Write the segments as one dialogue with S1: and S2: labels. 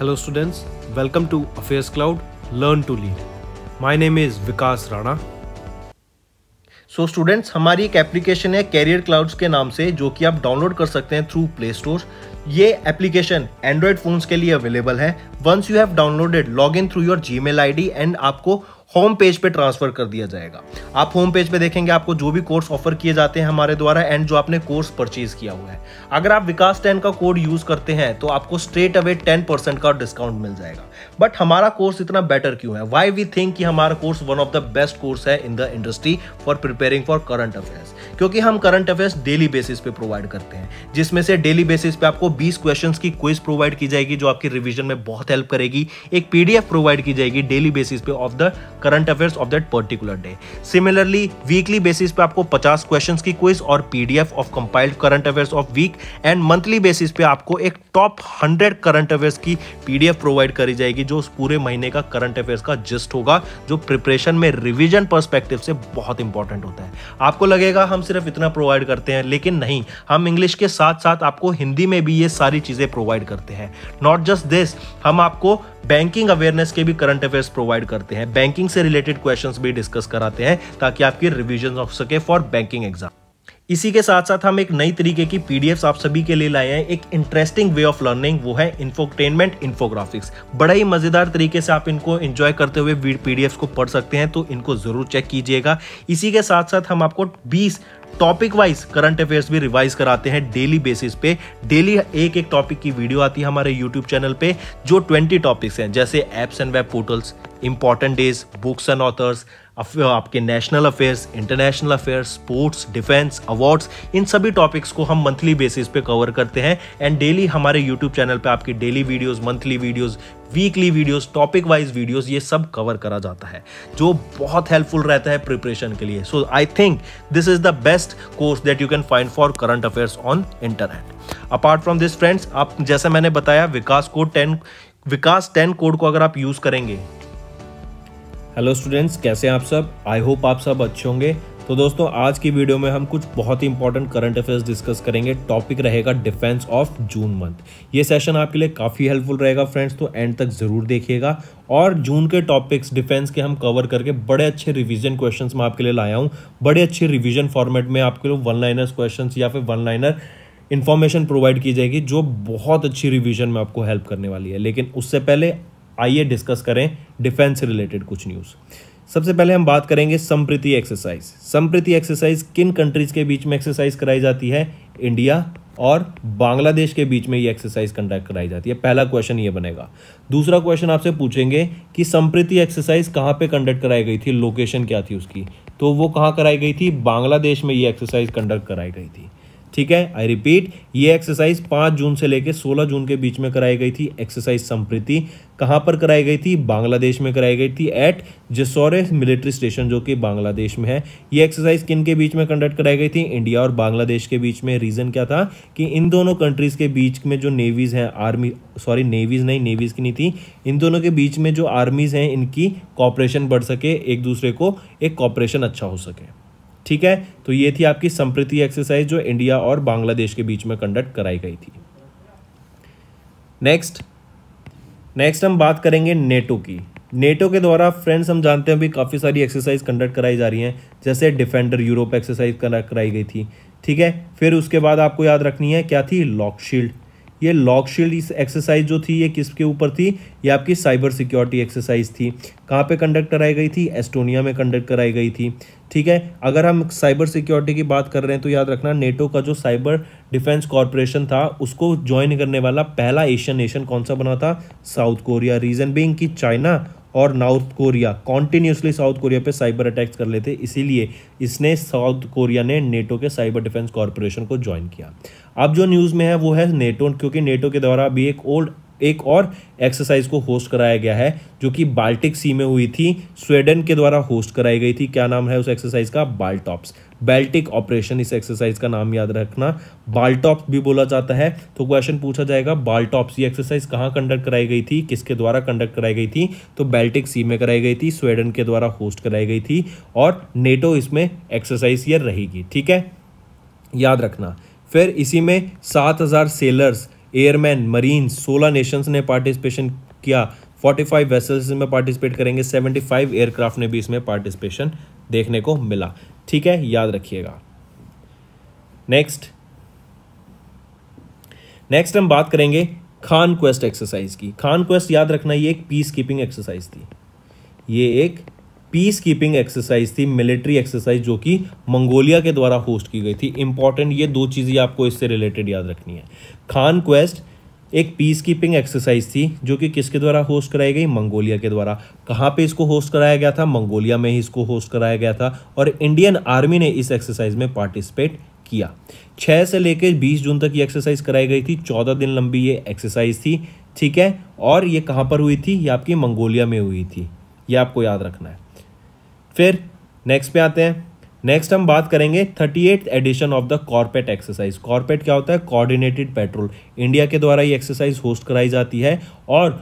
S1: Hello students, welcome to Affairs Cloud Learn to Lead. My name is Vikas Rana. So so students हमारी एक application है career clouds के नाम से जो कि आप डाउनलोड कर सकते हैं थ्रू प्ले स्टोर ये एप्लीकेशन एंड्रॉयड फोन्स के लिए अवेलेबल है once you have downloaded log in through your Gmail and आपको होम पेज पे ट्रांसफर कर दिया जाएगा आप होम पेज पे देखेंगे आपको जो भी कोर्स ऑफर किए जाते हैं हमारे द्वारा एंड जो आपने कोर्स परचेज किया हुआ है अगर आप विकास टेन का कोड यूज करते हैं तो आपको स्ट्रेट अवे टेन परसेंट का डिस्काउंट मिल जाएगा बट हमारा कोर्स इतना बेटर क्यों है वाई वी थिंक कि हमारा course one of the best course है in the industry for preparing for current affairs क्योंकि हम करंट अफेयर्स डेली बेसिस पे प्रोवाइड करते हैं जिसमें से डेली बेसिस पे आपको 20 क्वेश्चंस की क्विज प्रोवाइड की जाएगी जो आपकी रिवीजन में बहुत हेल्प करेगी एक पीडीएफ प्रोवाइड की जाएगी डेली बेसिस पे of the current affairs of that particular day similarly weekly basis पे आपको 50 क्वेश्चन की क्विज और PDF of compiled current affairs of week and monthly basis पे आपको एक टॉप हंड्रेड करंट अफेयर्स की पीडीएफ प्रोवाइड करी जाएगी जो उस पूरे महीने का करंट अफेयर्स का जिस्ट होगा जो प्रिपरेशन में रिविजन परस्पेक्टिव से बहुत इंपॉर्टेंट होता है आपको लगेगा हम सिर्फ इतना प्रोवाइड करते हैं लेकिन नहीं हम इंग्लिश के साथ साथ आपको हिंदी में भी ये सारी चीज़ें प्रोवाइड करते हैं नॉट जस्ट दिस हम आपको बैंकिंग अवेयरनेस के भी करंट अफेयर्स प्रोवाइड करते हैं बैंकिंग से रिलेटेड क्वेश्चन भी डिस्कस कराते हैं ताकि आपकी रिविजन हो सके फॉर बैंकिंग एग्जाम इसी के साथ साथ हम एक नई तरीके की पी आप सभी के लिए लाए हैं एक इंटरेस्टिंग वे ऑफ लर्निंग वो है इन्फोटेनमेंट इन्फोग्राफिक्स बड़ा ही मजेदार तरीके से आप इनको एंजॉय करते हुए पी को पढ़ सकते हैं तो इनको जरूर चेक कीजिएगा इसी के साथ साथ हम आपको 20 टॉपिक वाइज करंट अफेयर्स भी रिवाइज कराते हैं डेली बेसिस पे डेली एक एक टॉपिक की वीडियो आती है हमारे यूट्यूब चैनल पे जो 20 टॉपिक्स हैं जैसे apps and web portals important days books and authors आपके national affairs international affairs sports defence awards इन सभी टॉपिक्स को हम मंथली बेसिस पे कवर करते हैं एंड डेली हमारे यूट्यूब चैनल पे आपकी daily videos monthly videos weekly videos topic wise videos ये सब कवर करा जाता है जो बहुत हेल्पफुल रहता है प्रिपरेशन के लिए so I think this is the best course that you can find for current affairs on internet apart from this friends आप जैसे मैंने बताया Vikas code ten Vikas ten code को अगर आप यूज करेंगे हेलो स्टूडेंट्स कैसे हैं आप सब आई होप आप सब अच्छे होंगे तो दोस्तों आज की वीडियो में हम कुछ बहुत ही इंपॉर्टेंट करंट अफेयर्स डिस्कस करेंगे टॉपिक रहेगा डिफेंस ऑफ जून मंथ ये सेशन आपके लिए काफ़ी हेल्पफुल रहेगा फ्रेंड्स तो एंड तक ज़रूर देखिएगा और जून के टॉपिक्स डिफेंस के हम कवर करके बड़े अच्छे रिवीजन क्वेश्चंस मैं आपके लिए लाया हूँ बड़े अच्छे रिविजन फॉर्मेट में आपके लिए वन लाइनर्स क्वेश्चन या फिर वन लाइनर इन्फॉर्मेशन प्रोवाइड की जाएगी जो बहुत अच्छी रिविजन में आपको हेल्प करने वाली है लेकिन उससे पहले आइए डिस्कस करें डिफेंस रिलेटेड कुछ न्यूज़ सबसे पहले हम बात करेंगे संप्रीति एक्सरसाइज संप्रीति एक्सरसाइज किन कंट्रीज के बीच में एक्सरसाइज कराई जाती है इंडिया और बांग्लादेश के बीच में ये एक्सरसाइज कंडक्ट कराई जाती है पहला क्वेश्चन ये बनेगा दूसरा क्वेश्चन आपसे पूछेंगे कि संप्रीति एक्सरसाइज कहाँ पे कंडक्ट कराई गई थी लोकेशन क्या थी उसकी तो वो कहाँ कराई गई थी बांग्लादेश में ये एक्सरसाइज कंडक्ट कराई गई थी ठीक है आई रिपीट ये एक्सरसाइज 5 जून से लेकर 16 जून के बीच में कराई गई थी एक्सरसाइज संप्रीति कहाँ पर कराई गई थी बांग्लादेश में कराई गई थी एट जसोरे मिलिट्री स्टेशन जो कि बांग्लादेश में है ये एक्सरसाइज किन के बीच में कंडक्ट कराई गई थी इंडिया और बांग्लादेश के बीच में रीज़न क्या था कि इन दोनों कंट्रीज़ के बीच में जो नेवीज़ हैं आर्मी सॉरी नेवीज़ नहीं नेवीज़ की नहीं थी इन दोनों के बीच में जो आर्मीज़ हैं इनकी कॉपरेशन बढ़ सके एक दूसरे को एक कॉपरेशन अच्छा हो सके ठीक है तो ये थी आपकी संप्रति एक्सरसाइज जो इंडिया और बांग्लादेश के बीच में कंडक्ट कराई गई थी नेक्स्ट नेक्स्ट हम बात करेंगे नेटो की नेटो के द्वारा फ्रेंड्स हम जानते हैं भी काफ़ी सारी एक्सरसाइज कंडक्ट कराई जा रही हैं जैसे डिफेंडर यूरोप एक्सरसाइज कराई गई थी ठीक है फिर उसके बाद आपको याद रखनी है क्या थी लॉक शील्ड ये लॉक शील्ड एक्सरसाइज जो थी ये किसके ऊपर थी ये आपकी साइबर सिक्योरिटी एक्सरसाइज थी कहाँ पे कंडक्ट कराई गई थी एस्टोनिया में कंडक्ट कराई गई थी ठीक है अगर हम साइबर सिक्योरिटी की बात कर रहे हैं तो याद रखना नेटो का जो साइबर डिफेंस कॉरपोरेशन था उसको ज्वाइन करने वाला पहला एशियन नेशन कौन सा बना था साउथ कोरिया रीजन बींग कि चाइना और North Korea continuously South Korea पे साइबर अटैक्स कर लेते इसीलिए इसने साउथ कोरिया ने नेटो के साइबर डिफेंस कॉरपोरेशन को ज्वाइन किया अब जो न्यूज़ में है वो है नेटो क्योंकि नेटो के द्वारा अभी एक ओल्ड एक और एक्सरसाइज को होस्ट कराया गया है जो कि बाल्टिक सी में हुई थी स्वीडन के द्वारा होस्ट कराई गई थी क्या नाम है उस एक्सरसाइज का बाल्टॉप्स बाल्टिक ऑपरेशन इस एक्सरसाइज का नाम याद रखना बाल्टॉप्स भी बोला जाता है तो क्वेश्चन पूछा जाएगा बाल्टॉप्स ये एक्सरसाइज कहाँ कंडक्ट कराई गई थी किसके द्वारा कंडक्ट कराई गई थी तो बाल्टिक सी में कराई गई थी स्वेडन के द्वारा होस्ट कराई गई थी और नेटो इसमें एक्सरसाइज यह रहेगी ठीक है याद रखना फिर इसी में सात हज़ार सेलर्स एयरमैन मरीन सोलह नेशंस ने पार्टिसिपेशन किया 45 वेसल्स में पार्टिसिपेट करेंगे 75 एयरक्राफ्ट ने भी इसमें पार्टिसिपेशन देखने को मिला ठीक है याद रखिएगा नेक्स्ट नेक्स्ट हम बात करेंगे खान क्वेस्ट एक्सरसाइज की खान क्वेस्ट याद रखना ये एक पीस कीपिंग एक्सरसाइज थी ये एक पीस कीपिंग एक्सरसाइज थी मिलिट्री एक्सरसाइज जो कि मंगोलिया के द्वारा होस्ट की गई थी इंपॉर्टेंट ये दो चीज़ें आपको इससे रिलेटेड याद रखनी है खान क्वेस्ट एक पीस कीपिंग एक्सरसाइज थी जो कि किसके द्वारा होस्ट कराई गई मंगोलिया के द्वारा कहाँ पे इसको होस्ट कराया गया था मंगोलिया में ही इसको होस्ट कराया गया था और इंडियन आर्मी ने इस एक्सरसाइज में पार्टिसिपेट किया छः से लेकर बीस जून तक ये एक्सरसाइज कराई गई थी चौदह दिन लंबी ये एक्सरसाइज थी ठीक है और ये कहाँ पर हुई थी ये आपकी मंगोलिया में हुई थी ये आपको याद रखना है फिर नेक्स्ट पे आते हैं नेक्स्ट हम बात करेंगे thirty eight edition of the CORPAT exercise CORPAT क्या होता है कोऑर्डिनेटेड पेट्रोल इंडिया के द्वारा ये एक्सरसाइज होस्ट कराई जाती है और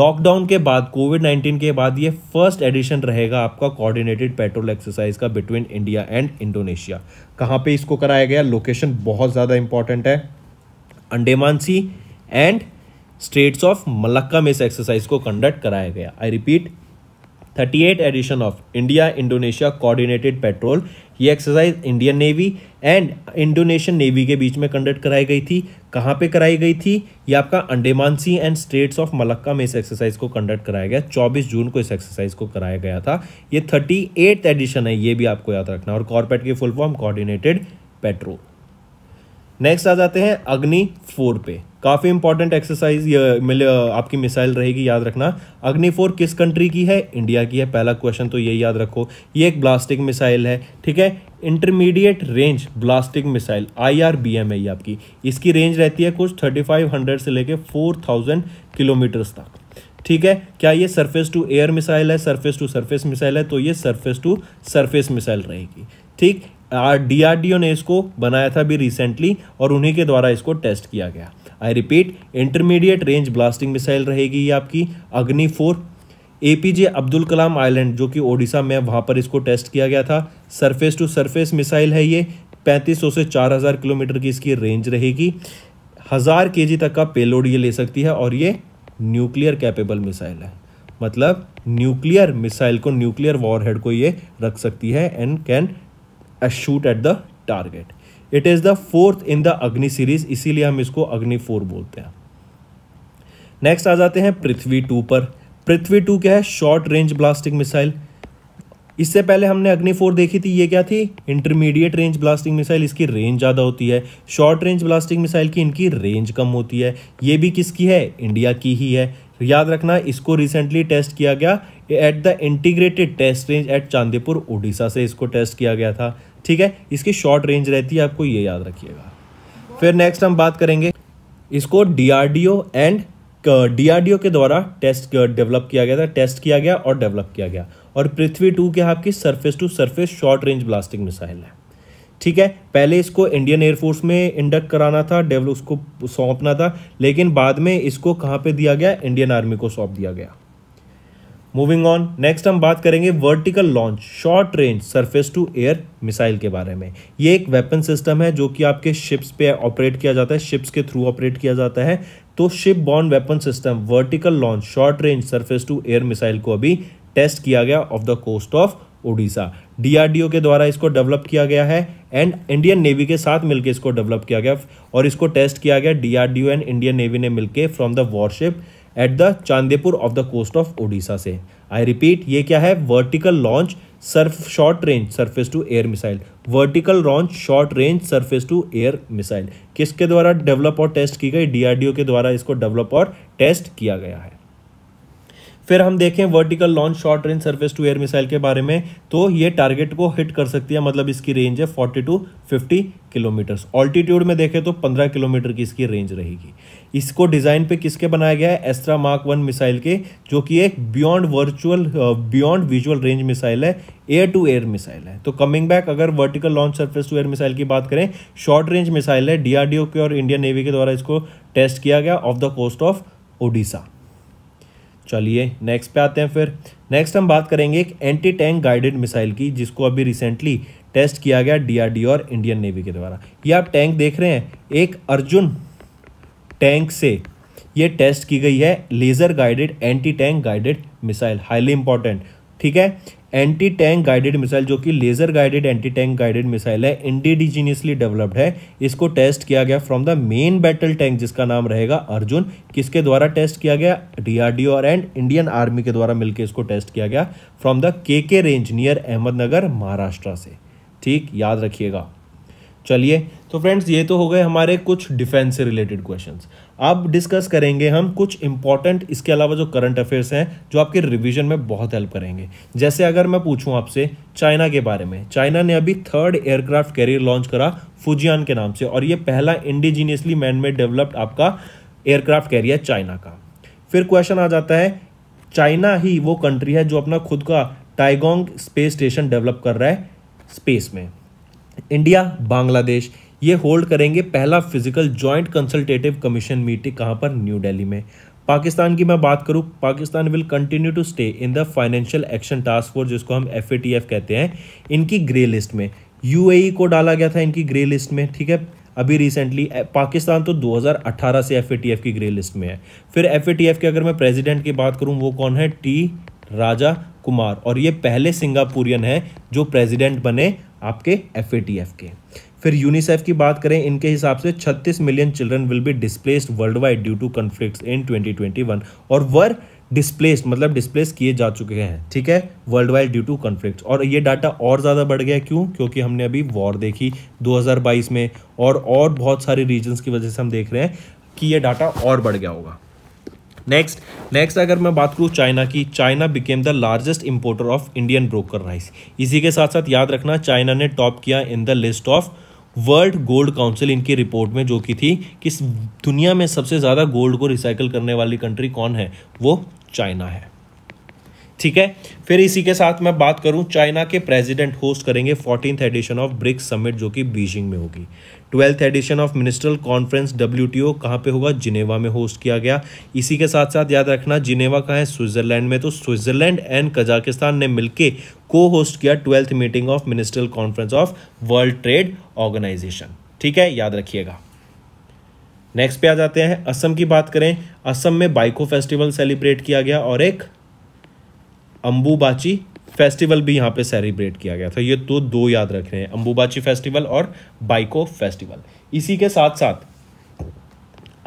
S1: लॉकडाउन के बाद कोविड नाइन्टीन के बाद ये फर्स्ट एडिशन रहेगा आपका कोऑर्डिनेटेड पेट्रोल एक्सरसाइज का बिटवीन इंडिया एंड इंडोनेशिया कहाँ पे इसको कराया गया लोकेशन बहुत ज़्यादा इंपॉर्टेंट है Andaman sea and states of Malacca में इस एक्सरसाइज को कंडक्ट कराया गया I repeat thirty eight edition of India Indonesia coordinated patrol ये exercise Indian navy and Indonesian navy के बीच में कंडक्ट कराई गई थी कहाँ पे कराई गई थी ये आपका Andaman sea and states of Malacca में इस एक्सरसाइज को कंडक्ट कराया गया 24 जून को इस एक्सरसाइज को कराया गया था ये थर्टी एडिशन है ये भी आपको याद रखना और कॉरपेट की full form coordinated patrol next आ जाते हैं अग्नि फोर पे काफ़ी इंपॉर्टेंट एक्सरसाइज आपकी मिसाइल रहेगी याद रखना अग्नि फोर किस कंट्री की है इंडिया की है पहला क्वेश्चन तो ये याद रखो ये एक ब्लास्टिक मिसाइल है ठीक है intermediate range ballistic missile I R B M है ये आपकी इसकी रेंज रहती है कुछ थर्टी फाइव हंड्रेड से लेके फोर थाउजेंड किलोमीटर्स तक ठीक है क्या ये सरफेस टू एयर मिसाइल है सरफेस टू सरफेस मिसाइल है तो ये सरफेस टू सरफेस मिसाइल रहेगी ठीक डीआरडीओ ने इसको बनाया था भी रिसेंटली और उन्हीं के द्वारा इसको टेस्ट किया गया I repeat intermediate range ballistic missile रहेगी ये आपकी Agni four APJ Abdul Kalam island जो कि ओडिशा में वहाँ पर इसको टेस्ट किया गया था सरफेस टू सरफेस मिसाइल है ये 3500 से 4000 किलोमीटर की इसकी रेंज रहेगी हज़ार के तक का पेलोड ये ले सकती है और ये न्यूक्लियर कैपेबल मिसाइल है मतलब न्यूक्लियर मिसाइल को न्यूक्लियर वॉरहेड को ये रख सकती है and can a shoot at the target it is the fourth in the Agni series इसीलिए हम इसको अग्नि फोर बोलते हैं नेक्स्ट आ जाते हैं पृथ्वी टू पर पृथ्वी टू क्या है शॉर्ट रेंज ब्लास्टिंग मिसाइल इससे पहले हमने अग्नि फोर देखी थी ये क्या थी इंटरमीडिएट रेंज ब्लास्टिंग मिसाइल इसकी रेंज ज़्यादा होती है शॉर्ट रेंज ब्लास्टिंग मिसाइल की इनकी रेंज कम होती है ये भी किसकी है इंडिया की ही है याद रखना इसको रिसेंटली टेस्ट किया गया at the integrated test range at Chandipur Orissa से इसको टेस्ट किया गया था ठीक है इसकी शॉर्ट रेंज रहती है आपको ये याद रखिएगा फिर नेक्स्ट हम बात करेंगे इसको डीआरडीओ एंड डीआरडीओ के द्वारा टेस्ट डेवलप किया गया था टेस्ट किया गया और डेवलप किया गया और पृथ्वी टू क्या आपकी surface to surface short range ballistic missile है ठीक है पहले इसको इंडियन एयरफोर्स में इंडक्ट कराना था डेवलप उसको सौंपना था लेकिन बाद में इसको कहाँ पे दिया गया इंडियन आर्मी को सौंप दिया गया मूविंग ऑन नेक्स्ट हम बात करेंगे vertical launch short range surface to air missile के बारे में ये एक वेपन सिस्टम है जो कि आपके शिप्स पे ऑपरेट किया जाता है शिप्स के थ्रू ऑपरेट किया जाता है तो ship bond weapon system vertical launch short range surface to air missile को अभी टेस्ट किया गया off the coast of Odisha DRDO के द्वारा इसको डेवलप किया गया है एंड इंडियन नेवी के साथ मिलकर इसको डेवलप किया गया और इसको टेस्ट किया गया डीआरडीओ एंड इंडियन नेवी ने मिलकर from the warship at the Chandipur off the coast of Odisha से आई रिपीट ये क्या है vertical launch surf short range surface to air missile vertical launch short range surface to air missile किसके द्वारा develop और test की गई डीआरडीओ के द्वारा इसको डेवलप और टेस्ट किया गया है फिर हम देखें vertical launch short range service to air missile के बारे में तो ये टारगेट को हिट कर सकती है मतलब इसकी रेंज है forty to fifty kilometres altitude में देखें तो पंद्रह किलोमीटर की इसकी रेंज रहेगी इसको डिज़ाइन पे किसके बनाया गया है एस्ट्रा मार्क वन मिसाइल के जो कि एक beyond virtual beyond visual range missile है एयर टू एयर मिसाइल है तो कमिंग बैक अगर vertical launch surface to air missile की बात करें शॉर्ट रेंज मिसाइल है डीआरडीओ के और इंडियन नेवी के द्वारा इसको टेस्ट किया गया off the coast of Odisha चलिए नेक्स्ट पे आते हैं फिर नेक्स्ट हम बात करेंगे एक एंटी टैंक गाइडेड मिसाइल की जिसको अभी रिसेंटली टेस्ट किया गया डीआरडीओ और इंडियन नेवी के द्वारा ये आप टैंक देख रहे हैं एक अर्जुन टैंक से ये टेस्ट की गई है laser guided anti tank guided missile highly important ठीक है एंटी टैंक गाइडेड मिसाइल जो कि laser guided anti tank guided missile है इंडिडिजीनियसली डेवलप्ड है इसको टेस्ट किया गया from the main battle tank जिसका नाम रहेगा अर्जुन किसके द्वारा टेस्ट किया गया डीआरडीओ और एंड इंडियन आर्मी के द्वारा मिलकर इसको टेस्ट किया गया फ्रॉम द के के रेंज नियर अहमदनगर महाराष्ट्र से ठीक याद रखिएगा चलिए तो फ्रेंड्स ये तो हो गए हमारे कुछ डिफेंस से रिलेटेड क्वेश्चन अब डिस्कस करेंगे हम कुछ इंपॉर्टेंट इसके अलावा जो करंट अफेयर्स हैं जो आपके रिविजन में बहुत हेल्प करेंगे जैसे अगर मैं पूछूं आपसे चाइना के बारे में चाइना ने अभी थर्ड एयरक्राफ्ट कैरियर लॉन्च करा फुजियान के नाम से और ये पहला इंडिजीनियसली मैनमेड डेवलप्ड आपका एयरक्राफ्ट कैरियर चाइना का फिर क्वेश्चन आ जाता है चाइना ही वो कंट्री है जो अपना खुद का टाइगोंग स्पेस स्टेशन डेवलप कर रहा है स्पेस में इंडिया बांग्लादेश ये होल्ड करेंगे पहला physical joint consultative commission meeting कहाँ पर न्यू दिल्ली में पाकिस्तान की मैं बात करूँ Pakistan will continue to stay in the financial action task force जिसको हम एफ कहते हैं इनकी ग्रे लिस्ट में यू e को डाला गया था इनकी ग्रे लिस्ट में ठीक है अभी रिसेंटली पाकिस्तान तो 2018 से एफ की ग्रे लिस्ट में है फिर एफ के अगर मैं प्रेसिडेंट की बात करूँ वो कौन है टी राजा कुमार और ये पहले सिंगापुरियन है जो प्रेसिडेंट बने आपके एफ के फिर यूनिसेफ की बात करें इनके हिसाब से 36 million children will be displaced world wide due to conflict in 2021 और वर डिस्प्लेस्ड मतलब डिस्प्लेस किए जा चुके हैं ठीक है world wide due to conflict और ये डाटा और ज़्यादा बढ़ गया क्यों क्योंकि हमने अभी वॉर देखी 2022 में और और बहुत सारे रीजन्स की वजह से हम देख रहे हैं कि ये डाटा और बढ़ गया होगा नेक्स्ट नेक्स्ट अगर मैं बात करूँ चाइना की China became the largest importer of Indian broker rice इसी के साथ साथ याद रखना चाइना ने टॉप किया in the list of World Gold Council इनकी रिपोर्ट में जो की थी कि दुनिया में सबसे ज़्यादा गोल्ड को रिसाइकल करने वाली कंट्री कौन है वो चाइना है ठीक है फिर इसी के साथ मैं बात करूं चाइना के प्रेसिडेंट होस्ट करेंगे fourteen edition of BRICS summit जो कि बीजिंग में होगी twelfth edition of ministerial conference W T O कहाँ पर होगा जिनेवा में होस्ट किया गया इसी के साथ साथ याद रखना जिनेवा कहाँ है स्विट्जरलैंड में तो स्विट्जरलैंड एंड कजाकिस्तान ने मिलकर को होस्ट किया twelfth meeting of ministerial conference of World Trade Organisation ठीक है याद रखिएगा नेक्स्ट पे आ जाते हैं असम की बात करें असम में बाइको फेस्टिवल सेलिब्रेट किया गया और एक अंबुबाची फेस्टिवल भी यहाँ पे सेलिब्रेट किया गया था ये तो दो याद रख रहे हैं अम्बुबाची फेस्टिवल और बाइको फेस्टिवल इसी के साथ साथ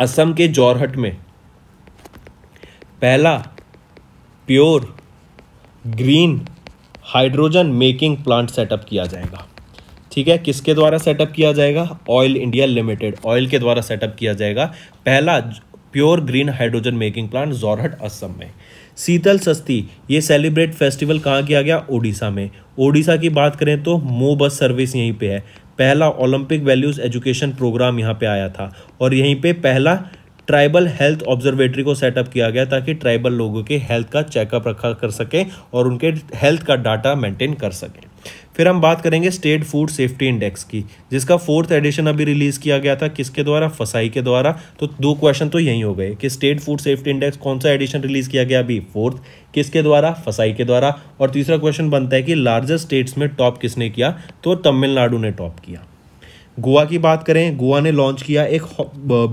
S1: असम के जौरहट में पहला pure green hydrogen making plant set up किया जाएगा ठीक है किसके द्वारा सेटअप किया जाएगा ऑयल इंडिया लिमिटेड ऑयल के द्वारा सेटअप किया जाएगा पहला pure green hydrogen making plant Jorhat Assam में शीतल सस्ती ये सेलिब्रेट फेस्टिवल कहाँ किया गया ओडिशा में ओडिशा की बात करें तो मो बस सर्विस यहीं पे है पहला ओलंपिक वैल्यूज़ एजुकेशन प्रोग्राम यहाँ पे आया था और यहीं पे पहला ट्राइबल हेल्थ ऑब्जर्वेटरी को सेटअप किया गया ताकि ट्राइबल लोगों के हेल्थ का चेकअप रखा कर सकें और उनके हेल्थ का डाटा मेंटेन कर सकें फिर हम बात करेंगे स्टेट फूड सेफ्टी इंडेक्स की जिसका फोर्थ एडिशन अभी रिलीज किया गया था किसके द्वारा फसाई के द्वारा तो दो क्वेश्चन तो यही हो गए कि स्टेट फूड सेफ्टी इंडेक्स कौन सा एडिशन रिलीज किया गया अभी फोर्थ किसके द्वारा फसाई के द्वारा और तीसरा क्वेश्चन बनता है कि लार्जेस्ट स्टेट्स में टॉप किसने किया तो तमिलनाडु ने टॉप किया गोवा की बात करें गोवा ने लॉन्च किया एक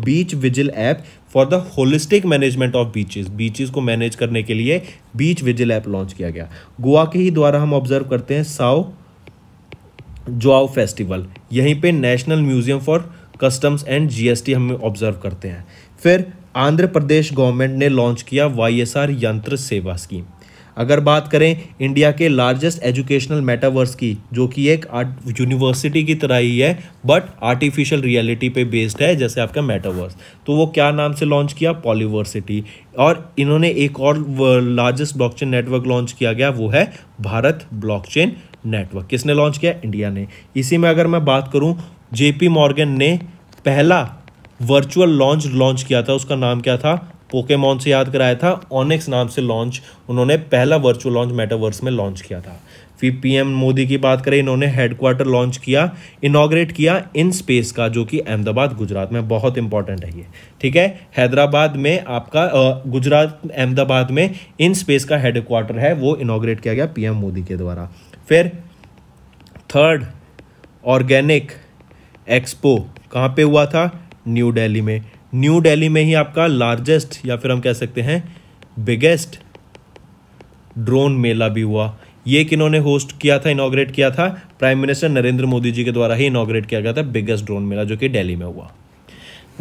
S1: beach vigil app for the holistic management of beaches beaches को मैनेज करने के लिए बीच विजिल ऐप लॉन्च किया गया गोवा के ही द्वारा हम ऑब्जर्व करते हैं साओ जुआव फेस्टिवल यहीं पे national museum for customs and GST हम ऑब्जर्व करते हैं फिर आंध्र प्रदेश गवर्नमेंट ने लॉन्च किया वाईएसआर यंत्र सेवा स्कीम अगर बात करें इंडिया के लार्जेस्ट एजुकेशनल मेटावर्स की जो कि एक यूनिवर्सिटी की तरह ही है बट आर्टिफिशियल रियलिटी पे बेस्ड है जैसे आपका मेटावर्स तो वो क्या नाम से लॉन्च किया पॉलीवर्सिटी और इन्होंने एक और लार्जेस्ट ब्लॉकचेन नेटवर्क लॉन्च किया गया वो है भारत ब्लॉकचेन नेटवर्क किसने लॉन्च किया इंडिया ने इसी में अगर मैं बात करूँ जे मॉर्गन ने पहला वर्चुअल लॉन्च लॉन्च किया था उसका नाम क्या था पोकेमॉन से याद कराया था ऑनिक्स नाम से लॉन्च उन्होंने पहला वर्चुअल लॉन्च मेटावर्स में लॉन्च किया था फिर पीएम मोदी की बात करें इन्होंने हेडक्वार्टर लॉन्च किया इनाग्रेट किया इन स्पेस का जो कि अहमदाबाद गुजरात में बहुत इंपॉर्टेंट है ये ठीक है हैदराबाद में आपका गुजरात अहमदाबाद में इन स्पेस का हेडक्वार्टर है वो इनाग्रेट किया गया पीएम मोदी के द्वारा फिर थर्ड ऑर्गेनिक एक्सपो कहाँ पे हुआ था न्यू दिल्ली में न्यू दिल्ली में ही आपका लार्जेस्ट या फिर हम कह सकते हैं बिगेस्ट ड्रोन मेला भी हुआ ये किन्होंने होस्ट किया था इनाग्रेट किया था प्राइम मिनिस्टर नरेंद्र मोदी जी के द्वारा ही इनाग्रेट किया गया था बिगेस्ट ड्रोन मेला जो कि डेली में हुआ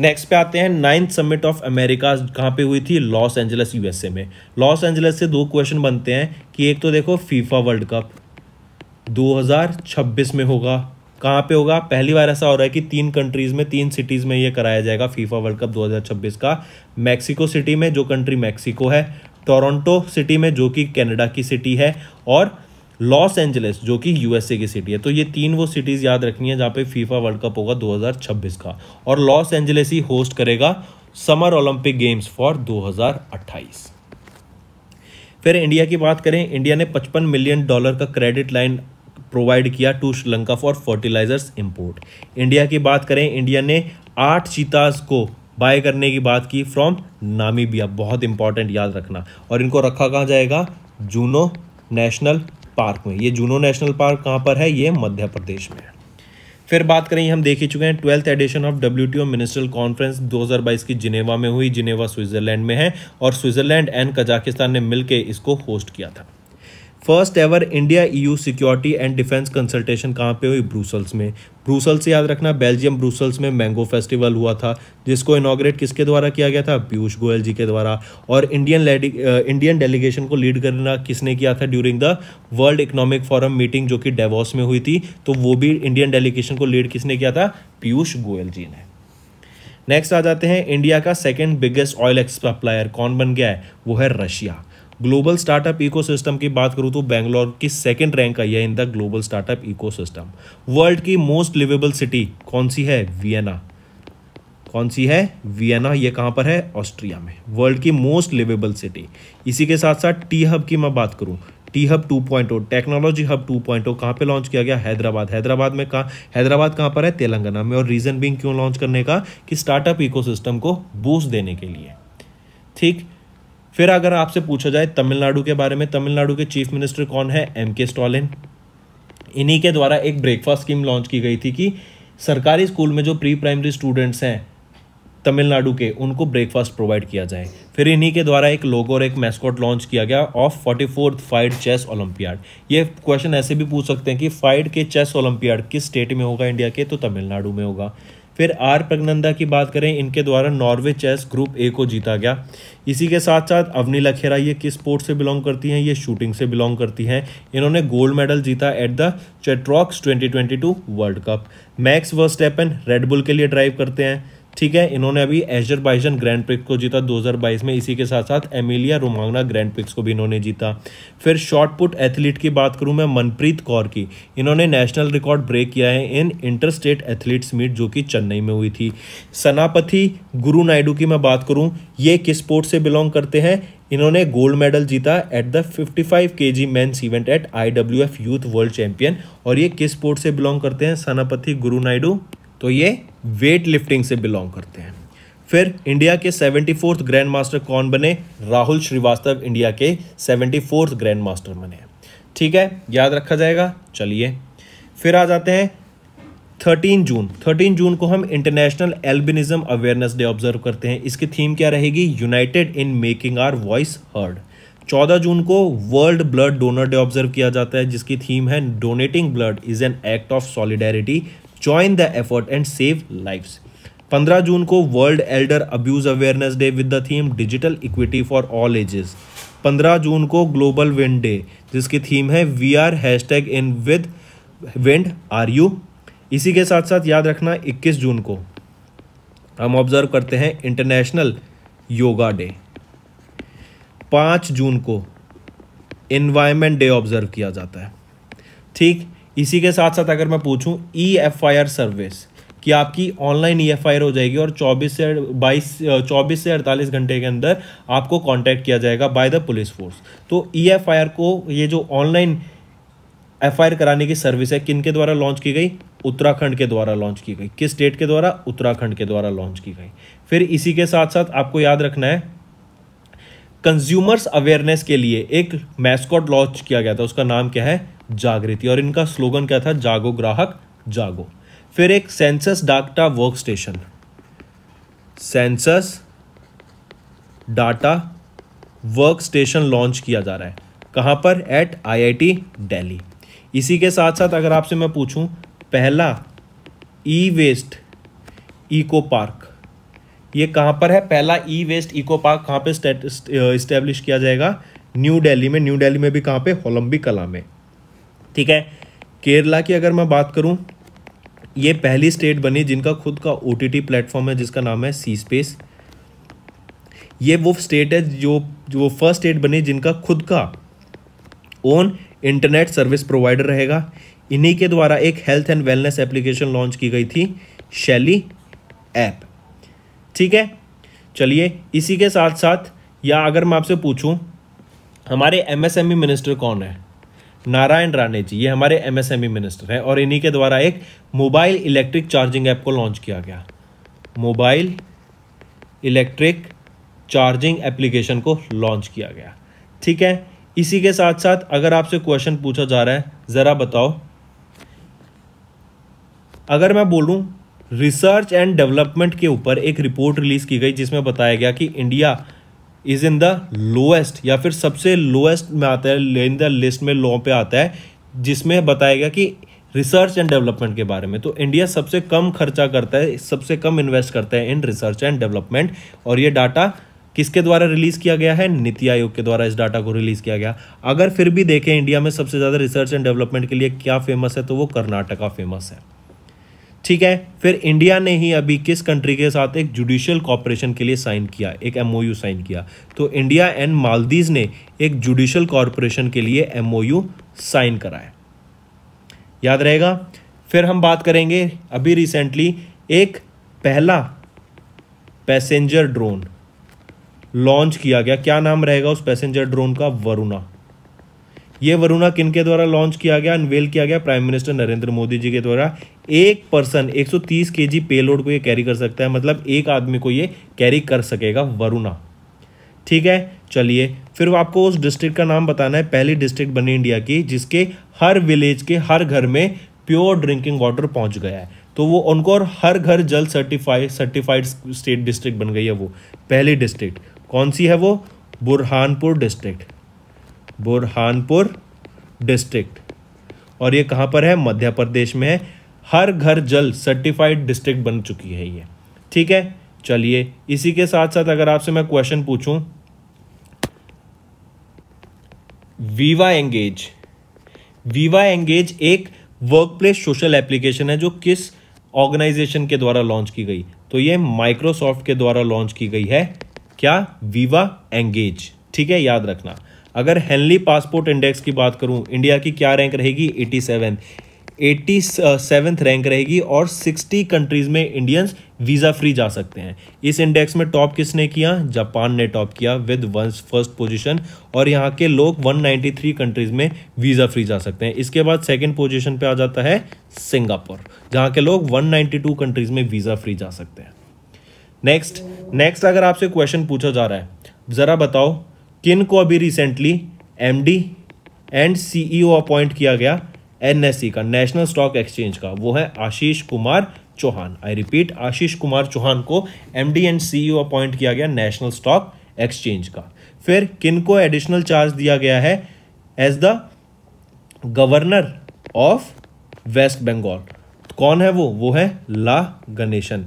S1: नेक्स्ट पे आते हैं नाइन्थ समिट ऑफ अमेरिका कहाँ पे हुई थी लॉस एंजलिस यूएसए में लॉस एंजलस से दो क्वेश्चन बनते हैं कि एक तो देखो फीफा वर्ल्ड कप 2026 में होगा कहाँ पे होगा पहली बार ऐसा हो रहा है कि तीन कंट्रीज़ में तीन सिटीज़ में ये कराया जाएगा फीफा वर्ल्ड कप 2026 का मैक्सिको सिटी में जो कंट्री मैक्सिको है टोरंटो सिटी में जो कि कनाडा की सिटी है और लॉस एंजलिस जो कि यूएसए की सिटी है तो ये तीन वो सिटीज़ याद रखनी है जहाँ पे फीफा वर्ल्ड कप होगा 2026 का और लॉस एंजलिस ही होस्ट करेगा समर ओलंपिक गेम्स फॉर दो फिर इंडिया की बात करें इंडिया ने 55 मिलियन डॉलर का क्रेडिट लाइन प्रोवाइड किया to Sri Lanka for fertilisers import India की बात करें इंडिया ने आठ चीताज को बाय करने की बात की फ्रॉम नामीबिया बहुत इंपॉर्टेंट याद रखना और इनको रखा कहाँ जाएगा जूनो नेशनल पार्क में ये जूनो नेशनल पार्क कहाँ पर है ये मध्य प्रदेश में फिर बात करें हम देख ही चुके हैं twelfth edition of W T ministerial conference 2022 की जिनेवा में हुई जिनेवा स्विट्जरलैंड में है और स्विट्जरलैंड एंड कजाकिस्तान ने मिलकर इसको होस्ट किया था first ever India EU security and defence consultation कहाँ पे हुई ब्रूसल्स में ब्रूसल्स से याद रखना बेल्जियम ब्रूसल्स में मैंगो फेस्टिवल हुआ था जिसको इनाग्रेट किसके द्वारा किया गया था पीयूष गोयल जी के द्वारा और इंडियन इंडियन डेलीगेशन को लीड करना किसने किया था during the World Economic Forum meeting जो कि डेवॉस में हुई थी तो वो भी इंडियन डेलीगेशन को लीड किसने किया था पीयूष गोयल जी ने नेक्स्ट आ जाते हैं इंडिया का सेकेंड बिगेस्ट ऑयल एक्सप्लायर कौन बन गया है वो है रशिया ग्लोबल स्टार्टअप इकोसिस्टम की बात करूँ तो बैंगलोर की सेकेंड रैंक आई है in the global startup ecosystem world की मोस्ट लिवेबल सिटी कौन सी है वियना कौन सी है वियना ये कहाँ पर है ऑस्ट्रिया में वर्ल्ड की मोस्ट लिवेबल सिटी इसी के साथ साथ टी हब की मैं बात करूँ टी हब 2.0 टेक्नोलॉजी हब 2.0 कहाँ पर लॉन्च किया गया हैदराबाद हैदराबाद में कहाँ हैदराबाद कहाँ पर है तेलंगाना में और रीज़न बिंग क्यों लॉन्च करने का कि स्टार्टअप इकोसिस्टम को बूस्ट देने के लिए ठीक फिर अगर आपसे पूछा जाए तमिलनाडु के बारे में तमिलनाडु के चीफ मिनिस्टर कौन है एम के स्टॉलिन इन्हीं के द्वारा एक ब्रेकफास्ट स्कीम लॉन्च की गई थी कि सरकारी स्कूल में जो प्री प्राइमरी स्टूडेंट्स हैं तमिलनाडु के उनको ब्रेकफास्ट प्रोवाइड किया जाए फिर इन्हीं के द्वारा एक लोगो और एक मैस्कॉट लॉन्च किया गया of forty fourth FIDE chess olympiad ये क्वेश्चन ऐसे भी पूछ सकते हैं कि फाइड के चेस ओलंपियाड किस स्टेट में होगा इंडिया के तो तमिलनाडु में होगा फिर आर प्रगनंदा की बात करें इनके द्वारा नॉर्वे चेस ग्रुप ए को जीता गया इसी के साथ साथ अवनी लखेरा ये किस स्पोर्ट से बिलोंग करती हैं ये शूटिंग से बिलोंग करती हैं इन्होंने गोल्ड मेडल जीता at the Chateauroux 2022 World Cup Max Verstappen Red के लिए ड्राइव करते हैं ठीक है इन्होंने अभी बाइजन ग्रैंड प्रिक्स को जीता 2022 में इसी के साथ साथ एमिलिया रोमांगना ग्रैंड प्रिक्स को भी इन्होंने जीता फिर शॉर्ट पुट एथलीट की बात करूं मैं मनप्रीत कौर की इन्होंने नेशनल रिकॉर्ड ब्रेक किया है in inter state athletes meet जो कि चेन्नई में हुई थी सनापति गुरु नायडू की मैं बात करूँ ये किस स्पोर्ट से बिलोंग करते हैं इन्होंने गोल्ड मेडल जीता at the 55 five K G men's event at I youth world champion और ये किस स्पोर्ट से बिलोंग करते हैं सनापति गुरु नायडू तो ये वेट लिफ्टिंग से बिलोंग करते हैं फिर इंडिया के सेवेंटी फोर्थ ग्रैंड मास्टर कौन बने राहुल श्रीवास्तव इंडिया के सेवेंटी फोर्थ ग्रैंड मास्टर बने ठीक है याद रखा जाएगा चलिए फिर आ जाते हैं थर्टीन जून थर्टीन जून को हम international albinism awareness day observe करते हैं इसकी थीम क्या रहेगी united in making our voice heard चौदह जून को world blood donor day observe किया जाता है जिसकी थीम है donating blood is an act of solidarity join the effort and save life 15 जून को world elder abuse awareness day with the theme digital equity for all ages 15 जून को global wind day जिसकी थीम है we are hashtag in with wind are you इसी के साथ साथ याद रखना 21 जून को हम ऑब्जर्व करते हैं इंटरनेशनल योगा डे पाँच जून को इन्वायरमेंट डे ऑब्जर्व किया जाता है ठीक इसी के साथ साथ अगर मैं पूछूं E F I R service कि आपकी online E F I R हो जाएगी और 24 से 22 24 से 48 घंटे के अंदर आपको कांटेक्ट किया जाएगा बाय द पुलिस फोर्स तो ई एफ आई आर को ये जो ऑनलाइन एफ आई आर कराने की सर्विस है किन के द्वारा लॉन्च की गई उत्तराखंड के द्वारा लॉन्च की गई किस स्टेट के द्वारा उत्तराखंड के द्वारा लॉन्च की गई फिर इसी के साथ साथ आपको याद रखना है कंज्यूमर्स अवेयरनेस के लिए एक मैस्कॉट लॉन्च किया गया था उसका नाम क्या है जागृति और इनका स्लोगन क्या था जागो ग्राहक जागो फिर एक census data work station census data work station launch किया जा रहा है कहां पर एट आईआईटी दिल्ली इसी के साथ साथ अगर आपसे मैं पूछूं पहला ई वेस्ट इको पार्क ये कहां पर है पहला ई वेस्ट इको पार्क कहां पे इस्टेब्लिश किया जाएगा न्यू दिल्ली में न्यू दिल्ली में भी कहां पे ओलंपिक कला में ठीक है केरला की अगर मैं बात करूँ ये पहली स्टेट बनी जिनका खुद का ओ टी प्लेटफॉर्म है जिसका नाम है सी स्पेस ये वो स्टेट है जो जो फर्स्ट स्टेट बनी जिनका खुद का ओन इंटरनेट सर्विस प्रोवाइडर रहेगा इन्हीं के द्वारा एक health and wellness application launch की गई थी शैली ऐप ठीक है चलिए इसी के साथ साथ या अगर मैं आपसे पूछूं हमारे एमएसएमई मिनिस्टर e कौन है नारायण राणे जी ये हमारे एमएसएमई मिनिस्टर e हैं और इन्हीं के द्वारा एक मोबाइल इलेक्ट्रिक चार्जिंग ऐप को लॉन्च किया गया मोबाइल इलेक्ट्रिक चार्जिंग एप्लीकेशन को लॉन्च किया गया ठीक है इसी के साथ साथ अगर आपसे क्वेश्चन पूछा जा रहा है ज़रा बताओ अगर मैं बोलूँ रिसर्च एंड डेवलपमेंट के ऊपर एक रिपोर्ट रिलीज़ की गई जिसमें बताया गया कि India is in the lowest या फिर सबसे लोएस्ट में आता है इन द लिस्ट में लो पे आता है जिसमें बताया गया कि रिसर्च एंड डेवलपमेंट के बारे में तो इंडिया सबसे कम खर्चा करता है सबसे कम इन्वेस्ट करता है इन रिसर्च एंड डेवलपमेंट और ये डाटा किसके द्वारा रिलीज़ किया गया है नीति आयोग के द्वारा इस डाटा को रिलीज़ किया गया अगर फिर भी देखें इंडिया में सबसे ज़्यादा रिसर्च एंड डेवलपमेंट के लिए क्या फेमस है तो वो कर्नाटका फेमस है ठीक है फिर इंडिया ने ही अभी किस कंट्री के साथ एक जुडिशियल कॉपरेशन के लिए साइन किया एक एमओयू साइन किया तो इंडिया एंड मालदीव ने एक जुडिशियल कॉरपोरेशन के लिए एमओयू साइन कराया याद रहेगा फिर हम बात करेंगे अभी रिसेंटली एक पहला पैसेंजर ड्रोन लॉन्च किया गया क्या नाम रहेगा उस पैसेंजर ड्रोन का वरुणा ये वरुणा किन के द्वारा लॉन्च किया गया अनवेल किया गया प्राइम मिनिस्टर नरेंद्र मोदी जी के द्वारा एक पर्सन 130 केजी पेलोड को ये कैरी कर सकता है मतलब एक आदमी को ये कैरी कर सकेगा वरुणा ठीक है चलिए फिर आपको उस डिस्ट्रिक्ट का नाम बताना है पहली डिस्ट्रिक्ट बनी इंडिया की जिसके हर विलेज के हर घर में प्योर ड्रिंकिंग वाटर पहुंच गया है तो वो उनको और हर घर जल सर्टिफाइड सर्टिफाइड स्टेट डिस्ट्रिक्ट बन गई है वो पहली डिस्ट्रिक्ट कौन सी है वो बुरहानपुर डिस्ट्रिक्ट बुरहानपुर डिस्ट्रिक्ट और ये कहाँ पर है मध्य प्रदेश में है हर घर जल सर्टिफाइड डिस्ट्रिक्ट बन चुकी है ये ठीक है चलिए इसी के साथ साथ अगर आपसे मैं क्वेश्चन पूछूं वीवा एंगेज वीवा एंगेज एक वर्कप्लेस सोशल एप्लीकेशन है जो किस ऑर्गेनाइजेशन के द्वारा लॉन्च की गई तो ये माइक्रोसॉफ्ट के द्वारा लॉन्च की गई है क्या वीवा एंगेज ठीक है याद रखना अगर हेनली पासपोर्ट इंडेक्स की बात करूँ इंडिया की क्या रैंक रहेगी eighty seven eighty seventh rank रहेगी और सिक्सटी कंट्रीज़ में इंडियंस वीज़ा फ्री जा सकते हैं इस इंडेक्स में टॉप किसने किया जापान ने टॉप किया विद वन फर्स्ट पोजीशन और यहाँ के लोग 193 कंट्रीज़ में वीज़ा फ्री जा सकते हैं इसके बाद सेकंड पोजीशन पे आ जाता है सिंगापुर जहाँ के लोग 192 कंट्रीज़ में वीज़ा फ्री जा सकते हैं नेक्स्ट नेक्स्ट अगर आपसे क्वेश्चन पूछा जा रहा है ज़रा बताओ किन को अभी recently M and CEO appoint किया गया एनएससी e का नेशनल स्टॉक एक्सचेंज का वो है आशीष कुमार चौहान आई रिपीट आशीष कुमार चौहान को एमडी एंड सीईओ अपॉइंट किया गया नेशनल स्टॉक एक्सचेंज का फिर किन को एडिशनल चार्ज दिया गया है as the governor of West Bengal कौन है वो वो है ला गणेशन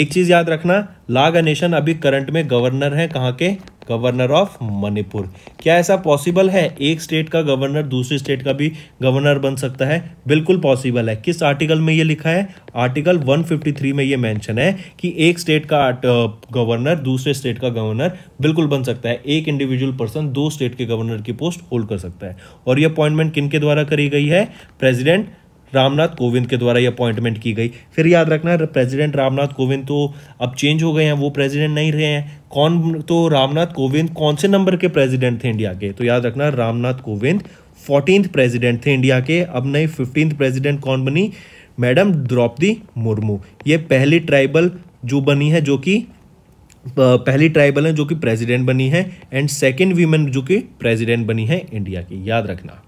S1: एक चीज याद रखना ला गणेशन अभी करंट में गवर्नर है कहाँ के गवर्नर ऑफ मणिपुर क्या ऐसा पॉसिबल है एक स्टेट का गवर्नर दूसरे स्टेट का भी गवर्नर बन सकता है बिल्कुल पॉसिबल है किस आर्टिकल में ये लिखा है आर्टिकल 153 में ये मेंशन है कि एक स्टेट का गवर्नर दूसरे स्टेट का गवर्नर बिल्कुल बन सकता है एक इंडिविजुअल पर्सन दो स्टेट के गवर्नर की पोस्ट होल्ड कर सकता है और ये अपॉइंटमेंट किन के द्वारा करी गई है प्रेजिडेंट रामनाथ कोविंद के द्वारा ये अपॉइंटमेंट की गई फिर याद रखना प्रेसिडेंट रामनाथ कोविंद तो अब चेंज हो गए हैं वो प्रेसिडेंट नहीं रहे हैं कौन तो रामनाथ कोविंद कौन से नंबर के प्रेसिडेंट थे इंडिया के तो याद रखना रामनाथ कोविंद फोर्टीन प्रेसिडेंट थे इंडिया के अब नए फिफ्टीन प्रेसिडेंट कौन बनी मैडम द्रौपदी मुर्मू ये पहली ट्राइबल जो बनी है जो कि पहली ट्राइबल है जो कि प्रेसिडेंट बनी है एंड सेकंड वीमेन जो कि प्रेसिडेंट बनी है इंडिया की याद रखना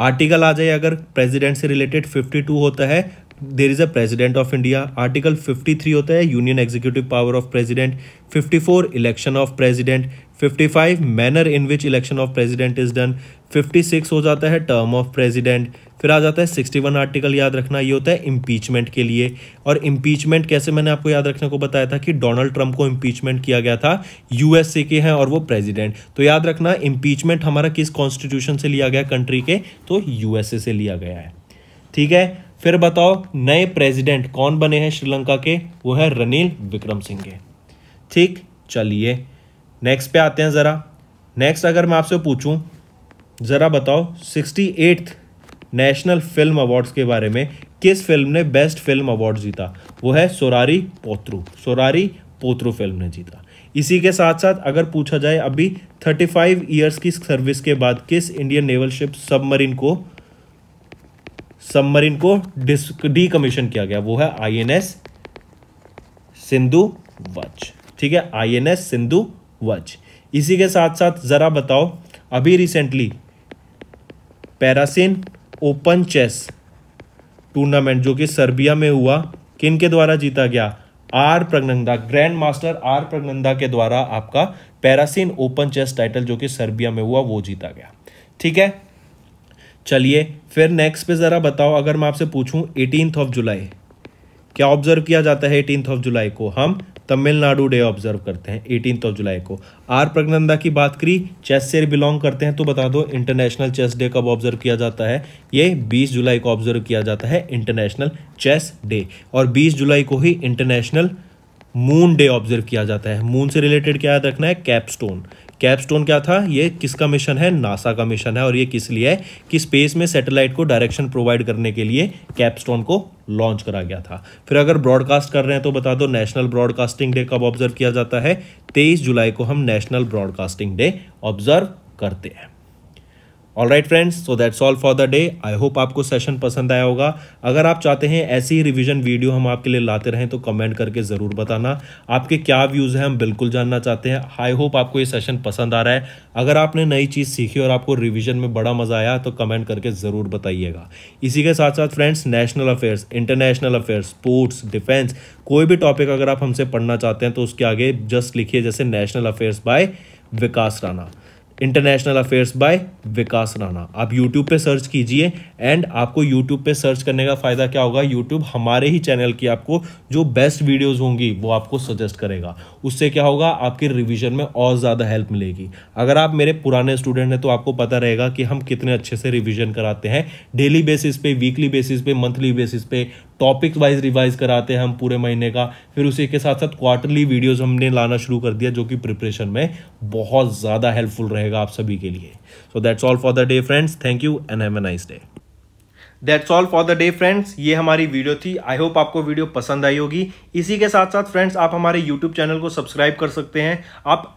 S1: आर्टिकल आ जाए अगर प्रेसिडेंट से रिलेटेड 52 होता है there is a president of India article 53 होता है union executive power of president 54 election of president 55 manner in which election of president is done 56 हो जाता है टर्म ऑफ प्रेसिडेंट फिर आ जाता है सिक्सटी वन आर्टिकल याद रखना ये होता है इम्पीचमेंट के लिए और इम्पीचमेंट कैसे मैंने आपको याद रखने को बताया था कि डोनाल्ड ट्रंप को इम्पीचमेंट किया गया था यूएसए के हैं और वो प्रेसिडेंट तो याद रखना इम्पीचमेंट हमारा किस कॉन्स्टिट्यूशन से लिया गया कंट्री के तो यूएसए से लिया गया है ठीक है फिर बताओ नए प्रेजिडेंट कौन बने हैं श्रीलंका के वो है रनिल विक्रम के ठीक चलिए नेक्स्ट पे आते हैं ज़रा नेक्स्ट अगर मैं आपसे पूछूं ज़रा बताओ sixty eighth national film awards के बारे में किस फिल्म ने बेस्ट फिल्म अवार्ड जीता वो है सोरारी पोत्रू सोरारी पोत्रू फिल्म ने जीता इसी के साथ साथ अगर पूछा जाए अभी 35 ईयर्स की सर्विस के बाद किस इंडियन नेवल शिप सबमरीन को सबमरीन को डीकमीशन किया गया वो है आईएनएस सिंधु वच ठीक है आईएनएस सिंधु वच इसी के साथ साथ ज़रा बताओ अभी recently Paracin open chess tournament जो कि सर्बिया में हुआ किन के द्वारा जीता गया R Praggnanandhaa grand master R Praggnanandhaa के द्वारा आपका पैरासिन ओपन चेस टाइटल जो कि सर्बिया में हुआ वो जीता गया ठीक है चलिए फिर नेक्स्ट पे ज़रा बताओ अगर मैं आपसे पूछूं एटीनथ ऑफ जुलाई क्या ऑब्जर्व किया जाता है एटीनथ ऑफ जुलाई को हम तमिलनाडु डे ऑब्जर्व करते हैं एटीन ऑफ जुलाई को आर प्रगनंदा की बात करी चेस से बिलोंग करते हैं तो बता दो इंटरनेशनल चेस डे कब ऑब्जर्व किया जाता है ये 20 जुलाई को ऑब्जर्व किया जाता है इंटरनेशनल चेस डे और 20 जुलाई को ही इंटरनेशनल मून डे ऑब्जर्व किया जाता है मून से रिलेटेड क्या याद रखना है कैपस्टोन कैपस्टोन क्या था ये किसका मिशन है नासा का मिशन है और ये किस लिए है कि स्पेस में सैटेलाइट को डायरेक्शन प्रोवाइड करने के लिए कैपस्टोन को लॉन्च करा गया था फिर अगर ब्रॉडकास्ट कर रहे हैं तो बता दो नेशनल ब्रॉडकास्टिंग डे कब ऑब्जर्व किया जाता है तेईस जुलाई को हम नेशनल ब्रॉडकास्टिंग डे ऑब्जर्व करते हैं all right friends so that's all for the day I hope आपको सेशन पसंद आया होगा अगर आप चाहते हैं ऐसी ही रिविजन वीडियो हम आपके लिए लाते रहें तो कमेंट करके ज़रूर बताना आपके क्या व्यूज़ हैं हम बिल्कुल जानना चाहते हैं आई होप आपको ये सेशन पसंद आ रहा है अगर आपने नई चीज़ सीखी और आपको रिविजन में बड़ा मज़ा आया तो कमेंट करके ज़रूर बताइएगा इसी के साथ साथ friends national affairs international affairs sports defence कोई भी टॉपिक अगर आप हमसे पढ़ना चाहते हैं तो उसके आगे जस्ट लिखिए जैसे national affairs by Vikas Rana international affairs by Vikas Rana आप यूट्यूब पे सर्च कीजिए एंड आपको यूट्यूब पे सर्च करने का फ़ायदा क्या होगा यूट्यूब हमारे ही चैनल की आपको जो बेस्ट वीडियोस होंगी वो आपको सजेस्ट करेगा उससे क्या होगा आपके रिविजन में और ज़्यादा हेल्प मिलेगी अगर आप मेरे पुराने स्टूडेंट हैं तो आपको पता रहेगा कि हम कितने अच्छे से रिविजन कराते हैं डेली बेसिस पे वीकली बेसिस पे मंथली बेसिस पे टॉपिक वाइज रिवाइज कराते हैं हम पूरे महीने का फिर उसी के साथ साथ क्वार्टरली वीडियोस हमने लाना शुरू कर दिया जो कि प्रिपरेशन में बहुत ज़्यादा हेल्पफुल रहेगा आप सभी के लिए so that's all for the day friends thank you and have a nice day that's all for the day friends ये हमारी वीडियो थी आई होप आपको वीडियो पसंद आई होगी इसी के साथ साथ फ्रेंड्स आप हमारे यूट्यूब चैनल को सब्सक्राइब कर सकते हैं आप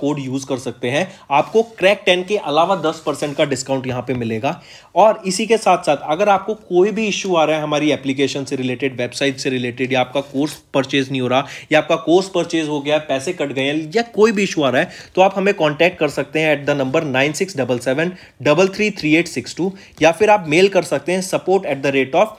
S1: कोड यूज कर सकते हैं आपको क्रैक टेन के अलावा दस परसेंट का डिस्काउंट यहां पे मिलेगा और इसी के साथ साथ अगर आपको कोई भी इश्यू आ रहा है हमारी एप्लीकेशन से रिलेटेड वेबसाइट से रिलेटेड या आपका कोर्स परचेज नहीं हो रहा या आपका कोर्स परचेज हो गया पैसे कट गए हैं या कोई भी इशू आ रहा है तो आप हमें कॉन्टैक्ट कर सकते हैं at the number nine six double seven double three three eight six two या फिर आप मेल कर सकते हैं support at the rate of